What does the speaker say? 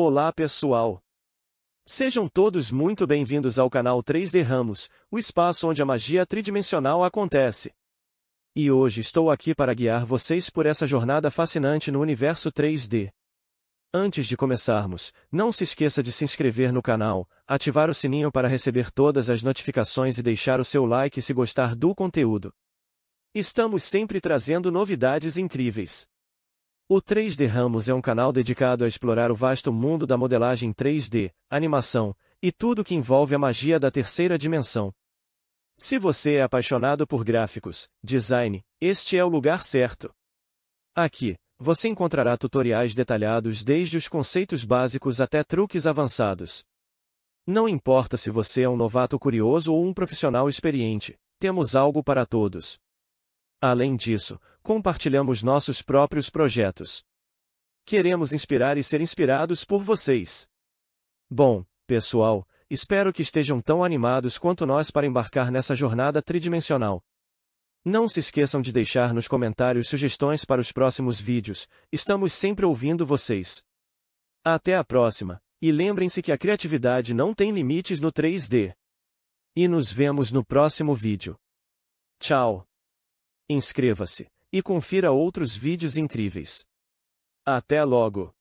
Olá pessoal! Sejam todos muito bem-vindos ao canal 3D Ramos, o espaço onde a magia tridimensional acontece. E hoje estou aqui para guiar vocês por essa jornada fascinante no universo 3D. Antes de começarmos, não se esqueça de se inscrever no canal, ativar o sininho para receber todas as notificações e deixar o seu like se gostar do conteúdo. Estamos sempre trazendo novidades incríveis. O 3D Ramos é um canal dedicado a explorar o vasto mundo da modelagem 3D, animação, e tudo que envolve a magia da terceira dimensão. Se você é apaixonado por gráficos, design, este é o lugar certo. Aqui, você encontrará tutoriais detalhados desde os conceitos básicos até truques avançados. Não importa se você é um novato curioso ou um profissional experiente, temos algo para todos. Além disso, compartilhamos nossos próprios projetos. Queremos inspirar e ser inspirados por vocês. Bom, pessoal, espero que estejam tão animados quanto nós para embarcar nessa jornada tridimensional. Não se esqueçam de deixar nos comentários sugestões para os próximos vídeos, estamos sempre ouvindo vocês. Até a próxima, e lembrem-se que a criatividade não tem limites no 3D. E nos vemos no próximo vídeo. Tchau! Inscreva-se e confira outros vídeos incríveis. Até logo!